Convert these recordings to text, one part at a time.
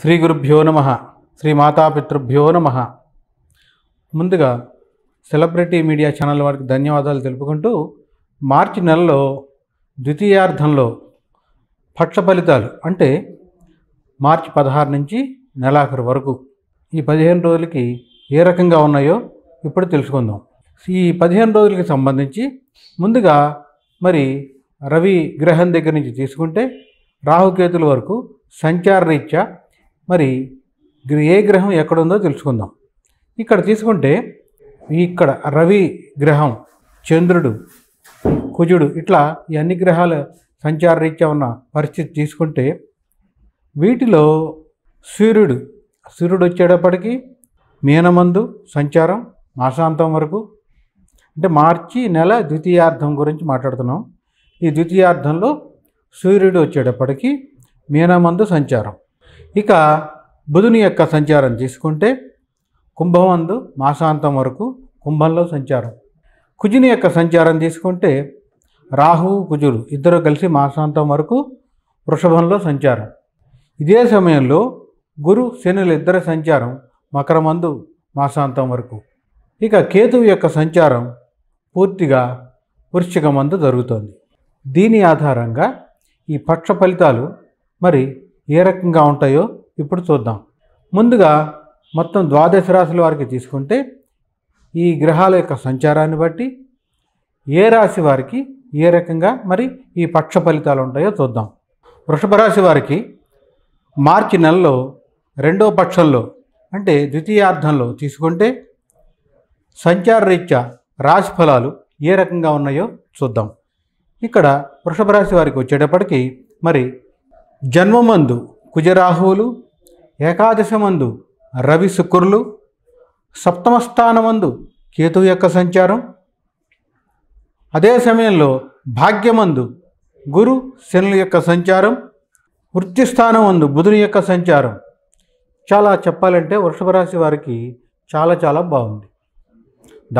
శ్రీ గురుభ్యో నమ శ్రీ మాతాపితృభ్యో నమ ముందుగా సెలబ్రిటీ మీడియా ఛానల్ వారికి ధన్యవాదాలు తెలుపుకుంటూ మార్చి నెలలో ద్వితీయార్థంలో పక్ష ఫలితాలు అంటే మార్చి పదహారు నుంచి నెలాఖరు వరకు ఈ పదిహేను రోజులకి ఏ రకంగా ఉన్నాయో ఇప్పుడు తెలుసుకుందాం ఈ పదిహేను రోజులకి సంబంధించి ముందుగా మరి రవి గ్రహం దగ్గర నుంచి తీసుకుంటే రాహుకేతుల వరకు సంచార రీత్యా మరి ఏ గ్రహం ఎక్కడుందో తెలుసుకుందాం ఇక్కడ తీసుకుంటే ఇక్కడ రవి గ్రహం చంద్రుడు కుజుడు ఇట్లా ఈ అన్ని గ్రహాలు సంచార రీత్యా ఉన్న పరిస్థితి తీసుకుంటే వీటిలో సూర్యుడు సూర్యుడు వచ్చేటప్పటికి మీనమందు సంచారం మాసాంతం వరకు అంటే మార్చి నెల ద్వితీయార్థం గురించి మాట్లాడుతున్నాం ఈ ద్వితీయార్థంలో సూర్యుడు వచ్చేటప్పటికి మీనమందు సంచారం ఇక బుధుని యొక్క సంచారం తీసుకుంటే కుంభమందు మాసాంతం వరకు కుంభంలో సంచారం కుజుని యొక్క సంచారం తీసుకుంటే రాహు కుజుడు ఇద్దరు కలిసి మాసాంతం వరకు వృషభంలో సంచారం ఇదే సమయంలో గురు శనులు ఇద్దరి సంచారం మకరమందు మాసాంతం వరకు ఇక కేతువు యొక్క సంచారం పూర్తిగా వృశ్చిక మందు జరుగుతుంది దీని ఆధారంగా ఈ పక్ష ఫలితాలు మరి ఏ రకంగా ఉంటాయో ఇప్పుడు చూద్దాం ముందుగా మొత్తం ద్వాదశ రాశుల వారికి తీసుకుంటే ఈ గ్రహాల యొక్క సంచారాన్ని బట్టి ఏ రాశి వారికి ఏ రకంగా మరి ఈ పక్ష ఫలితాలు ఉంటాయో చూద్దాం వృషభ రాశి వారికి మార్చి నెలలో రెండవ పక్షంలో అంటే ద్వితీయార్థంలో తీసుకుంటే సంచార రీత్యా రాశి ఫలాలు ఏ రకంగా ఉన్నాయో చూద్దాం ఇక్కడ వృషభ రాశి వారికి వచ్చేటప్పటికి మరి జన్మమందు కుజరాహువులు ఏకాదశమందు రవి శుక్రులు సప్తమ స్థానమందు కేతు యొక్క సంచారం అదే సమయంలో భాగ్యమందు గురు శనుల యొక్క సంచారం వృత్తి స్థానమందు బుధుని యొక్క సంచారం చాలా చెప్పాలంటే వృషభ రాశి వారికి చాలా చాలా బాగుంది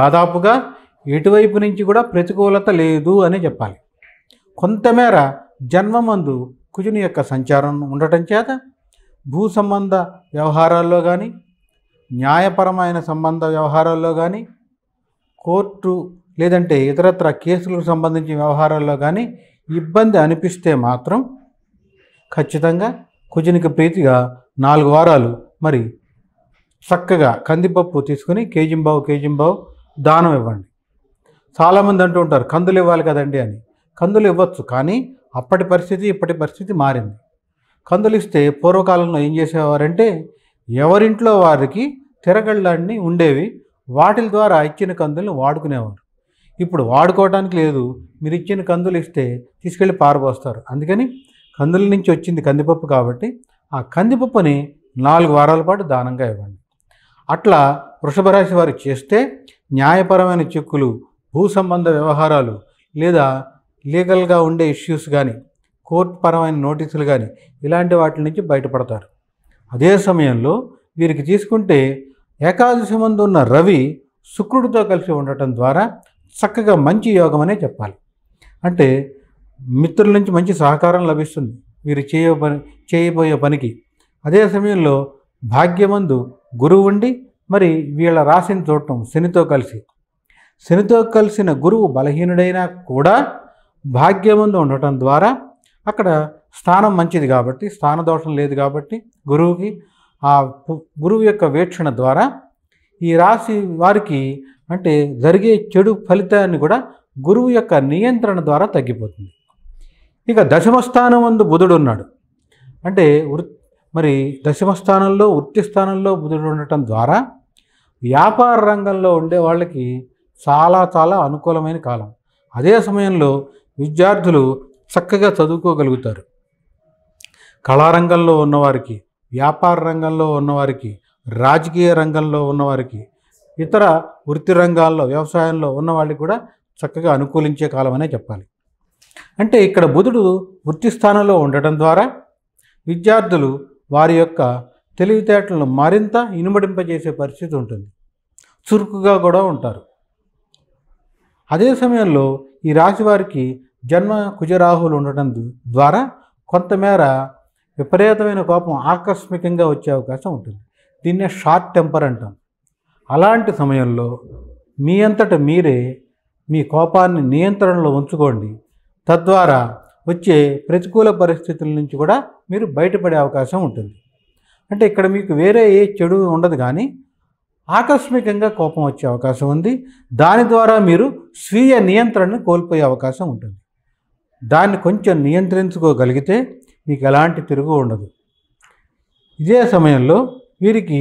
దాదాపుగా ఎటువైపు నుంచి కూడా ప్రతికూలత లేదు అని చెప్పాలి కొంతమేర జన్మమందు కుజుని యొక్క సంచారం ఉండటం చేత భూ సంబంధ వ్యవహారాల్లో కానీ న్యాయపరమైన సంబంధ వ్యవహారాల్లో కానీ కోర్టు లేదంటే ఇతరత్ర కేసులకు సంబంధించిన వ్యవహారాల్లో కానీ ఇబ్బంది అనిపిస్తే మాత్రం ఖచ్చితంగా కుజునికి ప్రీతిగా నాలుగు వారాలు మరి చక్కగా కందిపప్పు తీసుకుని కేజింబావు కేజింబావు దానం ఇవ్వండి చాలామంది అంటూ ఉంటారు కందులు ఇవ్వాలి కదండి అని కందులు ఇవ్వచ్చు కానీ అప్పటి పరిస్థితి ఇప్పటి పరిస్థితి మారింది కందులిస్తే పూర్వకాలంలో ఏం చేసేవారంటే ఎవరింట్లో వారికి తిరగళ్ళన్నీ ఉండేవి వాటి ద్వారా ఇచ్చిన కందులను వాడుకునేవారు ఇప్పుడు వాడుకోవడానికి లేదు మీరు ఇచ్చిన కందులు ఇస్తే తీసుకెళ్ళి పారబోస్తారు అందుకని కందుల నుంచి వచ్చింది కందిపప్పు కాబట్టి ఆ కందిపప్పుని నాలుగు వారాల పాటు దానంగా ఇవ్వండి అట్లా వృషభ రాశి వారు చేస్తే న్యాయపరమైన చిక్కులు భూ సంబంధ వ్యవహారాలు లేదా లీగల్గా ఉండే ఇష్యూస్ కానీ కోర్టు పరమైన నోటీసులు కానీ ఇలాంటి వాటి నుంచి బయటపడతారు అదే సమయంలో వీరికి తీసుకుంటే ఏకాదశి ముందు ఉన్న రవి శుక్రుడితో కలిసి ఉండటం ద్వారా చక్కగా మంచి యోగం అనే చెప్పాలి అంటే మిత్రుల నుంచి మంచి సహకారం లభిస్తుంది వీరు చేయ పని చేయబోయే పనికి అదే సమయంలో భాగ్యమందు గురువు ఉండి మరి వీళ్ళ రాసిన చూడటం శనితో కలిసి శనితో కలిసిన గురువు బలహీనుడైనా కూడా భాగ్యముందు ఉండటం ద్వారా అక్కడ స్థానం మంచిది కాబట్టి స్థాన దోషం లేదు కాబట్టి గురువుకి ఆ గురువు యొక్క వీక్షణ ద్వారా ఈ రాశి వారికి అంటే జరిగే చెడు ఫలితాన్ని కూడా గురువు యొక్క నియంత్రణ ద్వారా తగ్గిపోతుంది ఇక దశమస్థానం ముందు బుధుడు ఉన్నాడు అంటే మరి దశమస్థానంలో వృత్తి స్థానంలో బుధుడు ఉండటం ద్వారా వ్యాపార రంగంలో ఉండే వాళ్ళకి చాలా చాలా అనుకూలమైన కాలం అదే సమయంలో విద్యార్థులు చక్కగా చదువుకోగలుగుతారు కళారంగంలో ఉన్నవారికి వ్యాపార రంగంలో ఉన్నవారికి రాజకీయ రంగంలో ఉన్నవారికి ఇతర వృత్తి రంగాల్లో వ్యవసాయంలో ఉన్న వాళ్ళకి కూడా చక్కగా అనుకూలించే కాలం అనే చెప్పాలి అంటే ఇక్కడ బుధుడు వృత్తి స్థానంలో ఉండటం ద్వారా విద్యార్థులు వారి యొక్క తెలివితేటలను మరింత ఇనుమడింపజేసే పరిస్థితి ఉంటుంది చురుకుగా కూడా ఉంటారు అదే సమయంలో ఈ రాశివారికి జన్మ కుజరాహులు ఉండటం ద్వారా కొంతమేర విపరీతమైన కోపం ఆకస్మికంగా వచ్చే అవకాశం ఉంటుంది దీన్నే షార్ట్ టెంపర్ అంటాం అలాంటి సమయంలో మీ అంతట మీరే మీ కోపాన్ని నియంత్రణలో ఉంచుకోండి తద్వారా వచ్చే ప్రతికూల పరిస్థితుల నుంచి కూడా మీరు బయటపడే అవకాశం ఉంటుంది అంటే ఇక్కడ మీకు వేరే ఏ చెడు ఉండదు కానీ ఆకస్మికంగా కోపం వచ్చే అవకాశం ఉంది దాని ద్వారా మీరు స్వీయ నియంత్రణను కోల్పోయే అవకాశం ఉంటుంది దాన్ని కొంచెం నియంత్రించుకోగలిగితే మీకు ఎలాంటి తిరుగు ఉండదు ఇదే సమయంలో వీరికి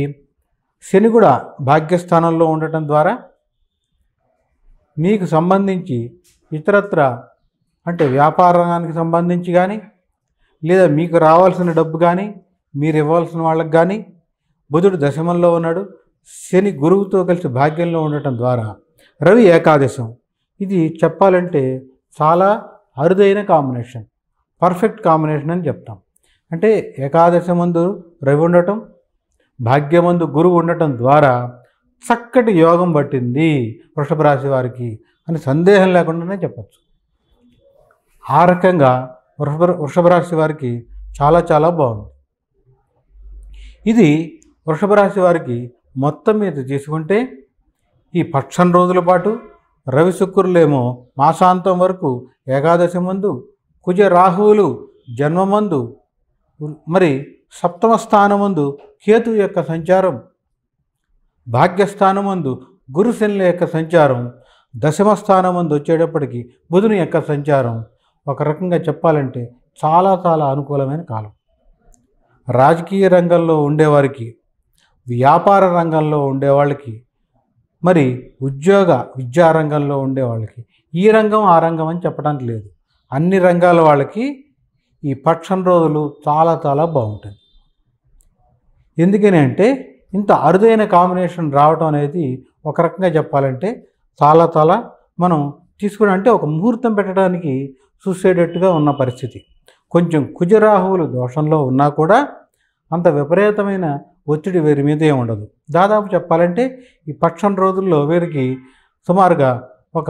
శని కూడా భాగ్యస్థానంలో ఉండటం ద్వారా మీకు సంబంధించి ఇతరత్ర అంటే వ్యాపార రంగానికి సంబంధించి కానీ లేదా మీకు రావాల్సిన డబ్బు కానీ మీరు ఇవ్వాల్సిన వాళ్ళకి కానీ బుధుడు దశమంలో ఉన్నాడు శని గురువుతో కలిసి భాగ్యంలో ఉండటం ద్వారా రవి ఏకాదశం ఇది చెప్పాలంటే చాలా అరుదైన కాంబినేషన్ పర్ఫెక్ట్ కాంబినేషన్ అని చెప్తాం అంటే ఏకాదశి మందు రవి ఉండటం భాగ్యమందు గురువు ఉండటం ద్వారా చక్కటి యోగం పట్టింది వృషభ రాశి వారికి అని సందేహం లేకుండానే చెప్పచ్చు ఆ రకంగా వృషభ వృషభ రాశి వారికి చాలా చాలా బాగుంది ఇది వృషభ రాశి వారికి మొత్తం మీద తీసుకుంటే ఈ పక్షం రోజుల పాటు రవి శుక్రులేమో మాసాంతం వరకు ఏకాదశి ముందు కుజ రాహువులు జన్మమందు మరి సప్తమ స్థానమందు కేతు యొక్క సంచారం భాగ్యస్థానమందు గురుశనుల యొక్క సంచారం దశమ స్థానమందు వచ్చేటప్పటికి బుధుని యొక్క సంచారం ఒక రకంగా చెప్పాలంటే చాలా చాలా అనుకూలమైన కాలం రాజకీయ రంగంలో ఉండేవారికి వ్యాపార రంగంలో ఉండేవాళ్ళకి మరి ఉద్యోగ విద్యా రంగంలో ఉండేవాళ్ళకి ఈ రంగం ఆ రంగం అని చెప్పడానికి లేదు అన్ని రంగాల వాళ్ళకి ఈ పక్షం రోజులు చాలా చాలా బాగుంటుంది ఎందుకని అంటే ఇంత అరుదైన కాంబినేషన్ రావడం అనేది ఒక రకంగా చెప్పాలంటే చాలా చాలా మనం తీసుకుని అంటే ఒక ముహూర్తం పెట్టడానికి చూసేటట్టుగా ఉన్న పరిస్థితి కొంచెం కుజరాహువులు దోషంలో ఉన్నా కూడా అంత విపరీతమైన ఒత్తిడి వీరి మీదే ఉండదు దాదాపు చెప్పాలంటే ఈ పక్షం రోజుల్లో వీరికి సుమారుగా ఒక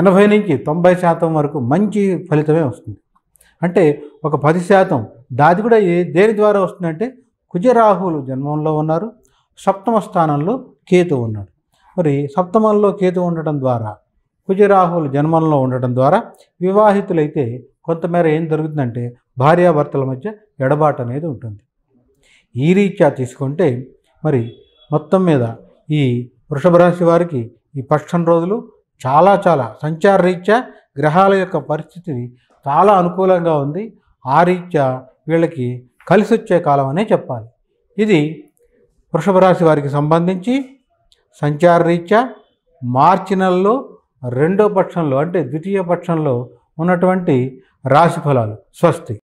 ఎనభై నుంచి తొంభై శాతం వరకు మంచి ఫలితమే వస్తుంది అంటే ఒక పది శాతం దాది కూడా దేని ద్వారా వస్తుందంటే కుజరాహువులు జన్మంలో ఉన్నారు సప్తమ స్థానంలో కేతు ఉన్నాడు మరి సప్తమంలో కేతు ఉండటం ద్వారా కుజరాహువులు జన్మంలో ఉండటం ద్వారా వివాహితులైతే కొంతమేర ఏం జరుగుతుందంటే భార్యాభర్తల మధ్య ఎడబాటు అనేది ఉంటుంది ఈ రీత్యా తీసుకుంటే మరి మొత్తం మీద ఈ వృషభ రాశి వారికి ఈ పక్షం రోజులు చాలా చాలా సంచార రీత్యా గ్రహాల యొక్క పరిస్థితి చాలా అనుకూలంగా ఉంది ఆ రీత్యా వీళ్ళకి కలిసి వచ్చే కాలం అనే చెప్పాలి ఇది వృషభ రాశి వారికి సంబంధించి సంచార రీత్యా మార్చి నెలలో రెండో పక్షంలో అంటే ద్వితీయ పక్షంలో ఉన్నటువంటి రాశి ఫలాలు స్వస్తి